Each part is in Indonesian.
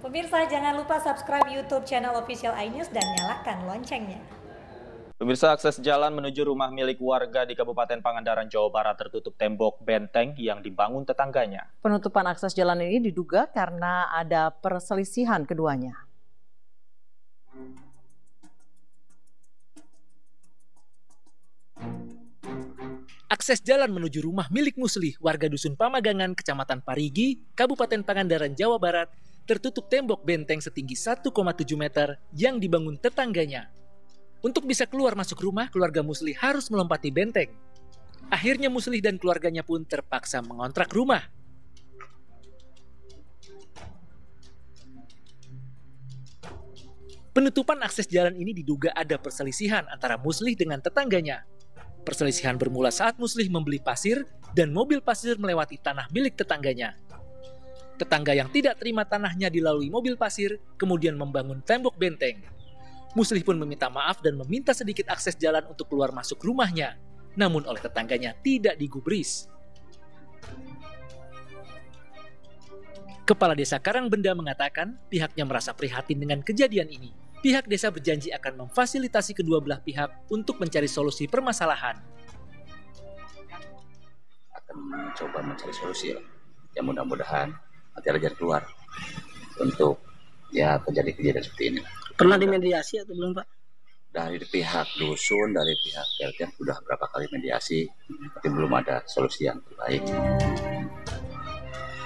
Pemirsa jangan lupa subscribe YouTube channel official iNews dan nyalakan loncengnya. Pemirsa akses jalan menuju rumah milik warga di Kabupaten Pangandaran, Jawa Barat tertutup tembok benteng yang dibangun tetangganya. Penutupan akses jalan ini diduga karena ada perselisihan keduanya. Akses jalan menuju rumah milik Muslih, warga Dusun Pamagangan, Kecamatan Parigi, Kabupaten Pangandaran, Jawa Barat, tertutup tembok benteng setinggi 1,7 meter yang dibangun tetangganya. Untuk bisa keluar masuk rumah, keluarga muslih harus melompati benteng. Akhirnya muslih dan keluarganya pun terpaksa mengontrak rumah. Penutupan akses jalan ini diduga ada perselisihan antara Muslih dengan tetangganya. Perselisihan bermula saat Muslih membeli pasir dan mobil pasir melewati tanah milik tetangganya. Tetangga yang tidak terima tanahnya dilalui mobil pasir, kemudian membangun tembok benteng. Muslih pun meminta maaf dan meminta sedikit akses jalan untuk keluar masuk rumahnya, namun oleh tetangganya tidak digubris. Kepala Desa Karangbenda mengatakan pihaknya merasa prihatin dengan kejadian ini. Pihak desa berjanji akan memfasilitasi kedua belah pihak untuk mencari solusi permasalahan. Akan mencoba mencari solusi Ya, ya mudah-mudahan hati aja keluar untuk ya terjadi kejadian seperti ini. Pernah dimediasi atau belum Pak? Dari pihak dusun, dari pihak RT sudah berapa kali mediasi, tapi belum ada solusi yang baik.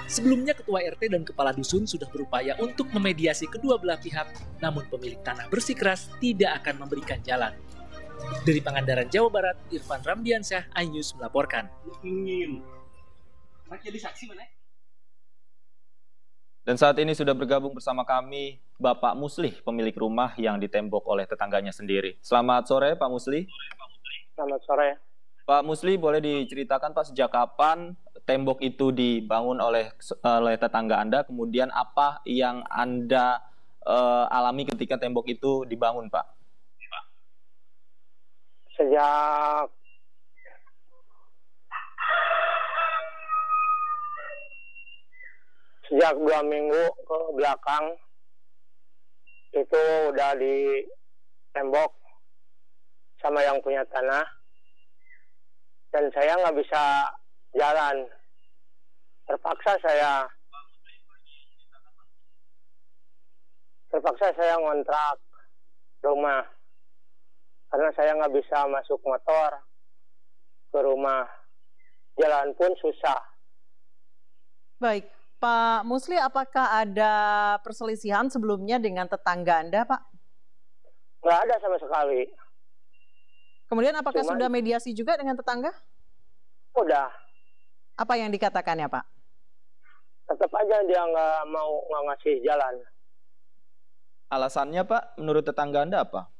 Sebelumnya Ketua RT dan Kepala Dusun sudah berupaya untuk memediasi kedua belah pihak, namun pemilik tanah bersikeras tidak akan memberikan jalan. Dari Pangandaran, Jawa Barat, Irfan Ramdiansyah, iNews melaporkan. Ingin. Jadi saksi mana? Dan saat ini sudah bergabung bersama kami Bapak Muslih, pemilik rumah yang ditembok oleh tetangganya sendiri. Selamat sore Pak Muslih. Selamat sore. Pak Muslih boleh diceritakan Pak sejak kapan tembok itu dibangun oleh oleh tetangga Anda, kemudian apa yang Anda uh, alami ketika tembok itu dibangun, Pak? Sejak sejak dua minggu ke belakang itu udah di tembok sama yang punya tanah dan saya nggak bisa jalan terpaksa saya terpaksa saya ngontrak rumah karena saya nggak bisa masuk motor ke rumah jalan pun susah baik Pak Musli, apakah ada perselisihan sebelumnya dengan tetangga Anda, Pak? Nggak ada sama sekali. Kemudian apakah Cuman, sudah mediasi juga dengan tetangga? Udah. Apa yang dikatakannya, Pak? Tetap aja dia nggak mau nggak ngasih jalan. Alasannya, Pak, menurut tetangga Anda apa?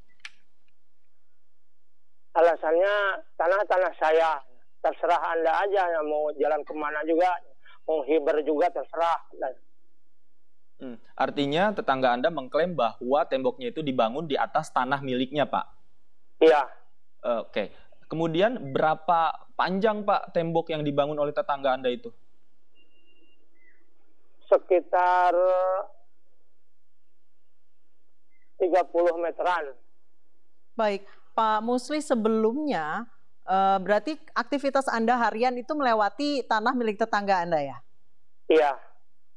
Alasannya tanah-tanah saya. Terserah Anda aja yang mau jalan kemana juga Menghibur juga terserah. Nah. Hmm, artinya tetangga Anda mengklaim bahwa temboknya itu dibangun di atas tanah miliknya, Pak? Iya. Uh, Oke. Okay. Kemudian berapa panjang, Pak, tembok yang dibangun oleh tetangga Anda itu? Sekitar 30 meteran. Baik, Pak Musli sebelumnya Uh, berarti aktivitas Anda harian itu melewati tanah milik tetangga Anda ya? Iya.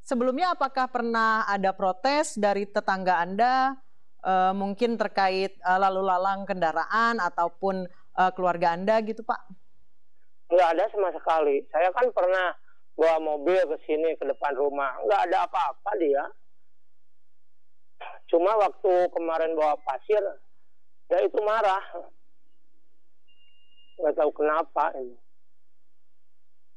Sebelumnya apakah pernah ada protes dari tetangga Anda uh, mungkin terkait uh, lalu lalang kendaraan ataupun uh, keluarga Anda gitu Pak? Enggak ada sama sekali. Saya kan pernah bawa mobil ke sini ke depan rumah. enggak ada apa-apa dia. Cuma waktu kemarin bawa pasir, dia itu marah nggak tahu kenapa ini.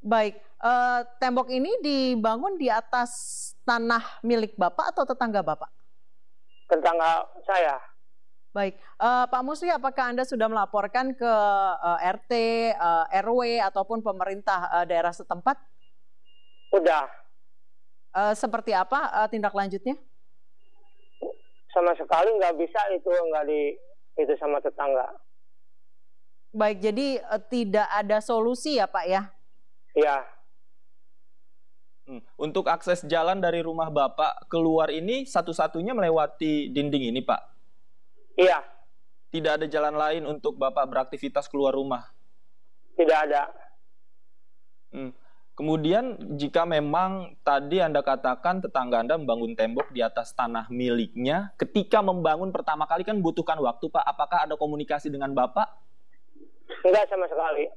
Baik, uh, tembok ini dibangun di atas tanah milik bapak atau tetangga bapak? Tetangga saya. Baik, uh, Pak Musli, apakah Anda sudah melaporkan ke uh, eh, RT, uh, RW, ataupun pemerintah uh, daerah setempat? Udah. Uh, seperti apa uh, tindak lanjutnya? Sama sekali nggak bisa itu nggak di itu sama tetangga. Baik, jadi eh, tidak ada solusi ya Pak ya? Ya. Untuk akses jalan dari rumah Bapak keluar ini satu-satunya melewati dinding ini Pak? Iya. Tidak ada jalan lain untuk Bapak beraktivitas keluar rumah? Tidak ada. Hmm. Kemudian jika memang tadi Anda katakan tetangga Anda membangun tembok di atas tanah miliknya, ketika membangun pertama kali kan butuhkan waktu Pak, apakah ada komunikasi dengan Bapak? Enggak sama sekali.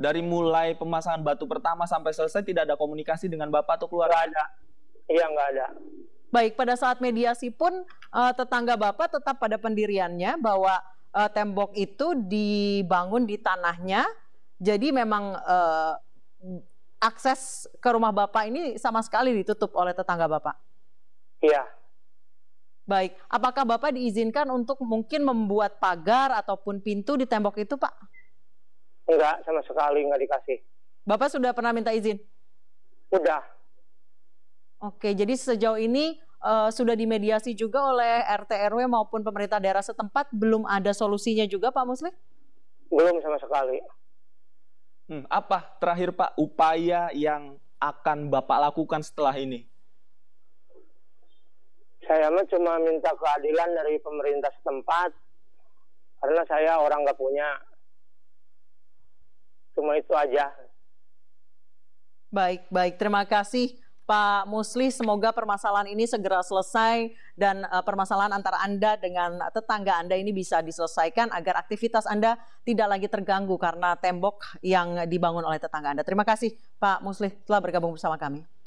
Dari mulai pemasangan batu pertama sampai selesai tidak ada komunikasi dengan bapak atau keluarga? Enggak ada. Iya, enggak ada. Baik, pada saat mediasi pun uh, tetangga bapak tetap pada pendiriannya bahwa uh, tembok itu dibangun di tanahnya. Jadi memang uh, akses ke rumah bapak ini sama sekali ditutup oleh tetangga bapak. Iya. Baik, apakah bapak diizinkan untuk mungkin membuat pagar ataupun pintu di tembok itu, Pak? Enggak, sama sekali enggak dikasih. Bapak sudah pernah minta izin? Sudah. Oke, jadi sejauh ini uh, sudah dimediasi juga oleh RT RW maupun pemerintah daerah setempat, belum ada solusinya juga Pak Muslim? Belum sama sekali. Hmm, apa terakhir Pak upaya yang akan Bapak lakukan setelah ini? Saya mah cuma minta keadilan dari pemerintah setempat, karena saya orang nggak punya cuma itu aja. Baik, baik. Terima kasih Pak Musli. Semoga permasalahan ini segera selesai dan uh, permasalahan antara Anda dengan tetangga Anda ini bisa diselesaikan agar aktivitas Anda tidak lagi terganggu karena tembok yang dibangun oleh tetangga Anda. Terima kasih Pak Musli telah bergabung bersama kami.